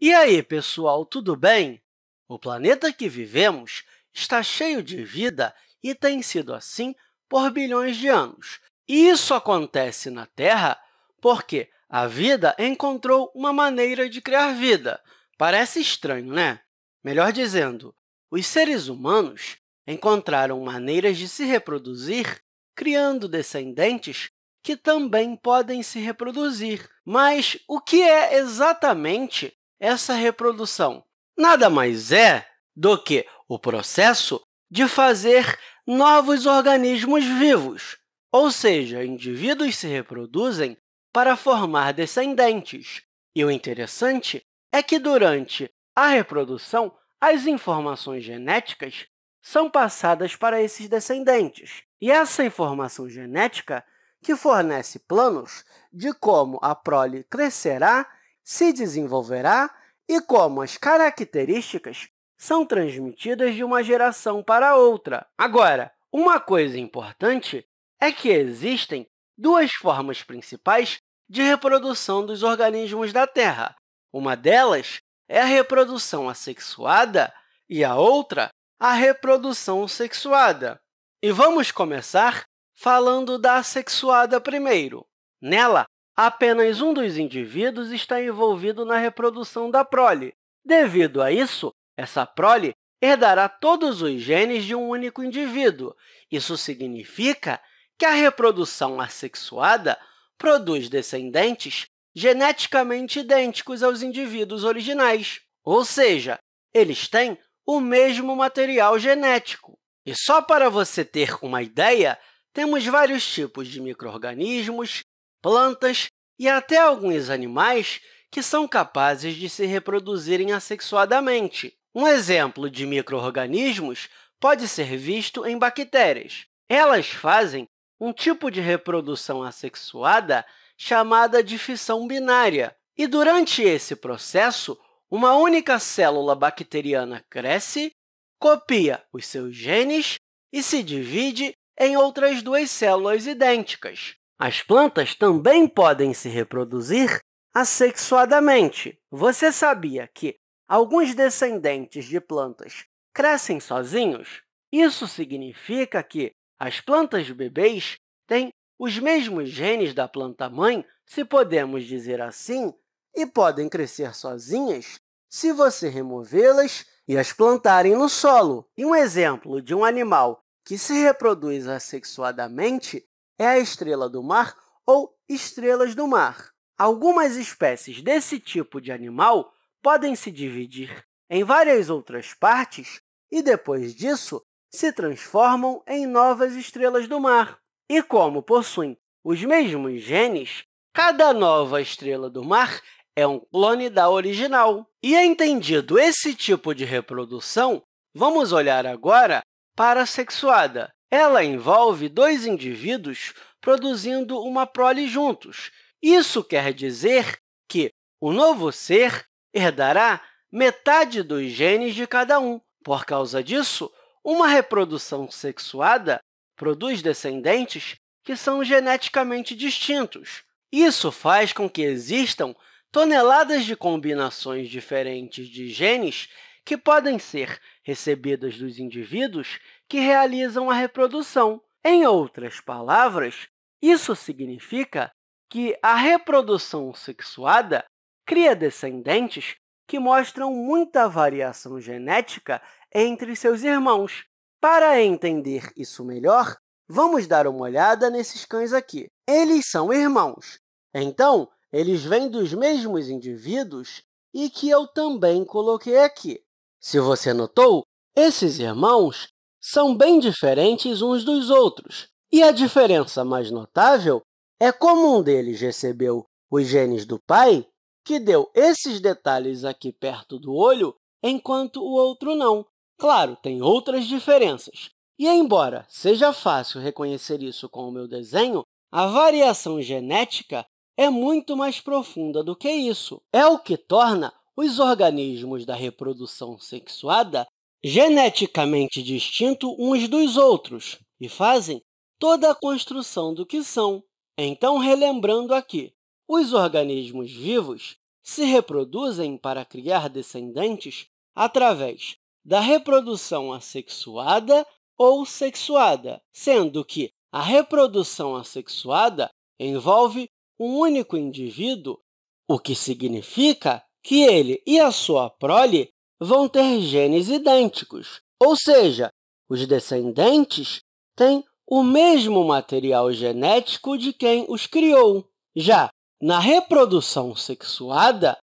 E aí, pessoal, tudo bem? O planeta que vivemos está cheio de vida e tem sido assim por bilhões de anos. E isso acontece na Terra porque a vida encontrou uma maneira de criar vida. Parece estranho, né? Melhor dizendo, os seres humanos encontraram maneiras de se reproduzir criando descendentes que também podem se reproduzir. Mas o que é exatamente essa reprodução nada mais é do que o processo de fazer novos organismos vivos, ou seja, indivíduos se reproduzem para formar descendentes. E o interessante é que, durante a reprodução, as informações genéticas são passadas para esses descendentes. E essa informação genética que fornece planos de como a prole crescerá se desenvolverá e como as características são transmitidas de uma geração para outra. Agora, uma coisa importante é que existem duas formas principais de reprodução dos organismos da Terra. Uma delas é a reprodução assexuada e a outra, a reprodução sexuada. E vamos começar falando da assexuada primeiro. Nela, apenas um dos indivíduos está envolvido na reprodução da prole. Devido a isso, essa prole herdará todos os genes de um único indivíduo. Isso significa que a reprodução assexuada produz descendentes geneticamente idênticos aos indivíduos originais, ou seja, eles têm o mesmo material genético. E só para você ter uma ideia, temos vários tipos de microrganismos, plantas e até alguns animais que são capazes de se reproduzirem assexuadamente. Um exemplo de micro-organismos pode ser visto em bactérias. Elas fazem um tipo de reprodução assexuada chamada de fissão binária. E durante esse processo, uma única célula bacteriana cresce, copia os seus genes e se divide em outras duas células idênticas. As plantas também podem se reproduzir assexuadamente. Você sabia que alguns descendentes de plantas crescem sozinhos? Isso significa que as plantas bebês têm os mesmos genes da planta-mãe, se podemos dizer assim, e podem crescer sozinhas se você removê-las e as plantarem no solo. E um exemplo de um animal que se reproduz assexuadamente é a estrela do mar ou estrelas do mar. Algumas espécies desse tipo de animal podem se dividir em várias outras partes e, depois disso, se transformam em novas estrelas do mar. E como possuem os mesmos genes, cada nova estrela do mar é um clone da original. E entendido esse tipo de reprodução, vamos olhar agora para a sexuada, ela envolve dois indivíduos produzindo uma prole juntos. Isso quer dizer que o novo ser herdará metade dos genes de cada um. Por causa disso, uma reprodução sexuada produz descendentes que são geneticamente distintos. Isso faz com que existam toneladas de combinações diferentes de genes que podem ser recebidas dos indivíduos que realizam a reprodução. Em outras palavras, isso significa que a reprodução sexuada cria descendentes que mostram muita variação genética entre seus irmãos. Para entender isso melhor, vamos dar uma olhada nesses cães aqui. Eles são irmãos, então eles vêm dos mesmos indivíduos e que eu também coloquei aqui. Se você notou, esses irmãos são bem diferentes uns dos outros, e a diferença mais notável é como um deles recebeu os genes do pai, que deu esses detalhes aqui perto do olho, enquanto o outro não. Claro, tem outras diferenças. E, embora seja fácil reconhecer isso com o meu desenho, a variação genética é muito mais profunda do que isso. É o que torna os organismos da reprodução sexuada geneticamente distintos uns dos outros e fazem toda a construção do que são. Então, relembrando aqui, os organismos vivos se reproduzem para criar descendentes através da reprodução assexuada ou sexuada, sendo que a reprodução assexuada envolve um único indivíduo, o que significa que ele e a sua prole vão ter genes idênticos, ou seja, os descendentes têm o mesmo material genético de quem os criou. Já na reprodução sexuada,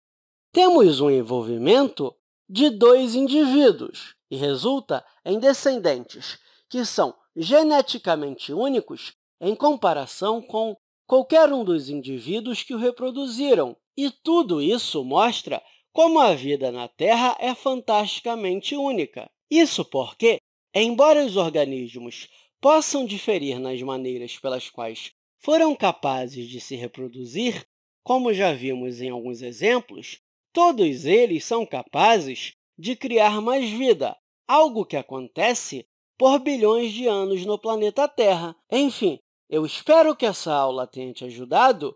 temos um envolvimento de dois indivíduos e resulta em descendentes que são geneticamente únicos em comparação com qualquer um dos indivíduos que o reproduziram, e tudo isso mostra como a vida na Terra é fantasticamente única. Isso porque, embora os organismos possam diferir nas maneiras pelas quais foram capazes de se reproduzir, como já vimos em alguns exemplos, todos eles são capazes de criar mais vida, algo que acontece por bilhões de anos no planeta Terra. Enfim, eu espero que essa aula tenha te ajudado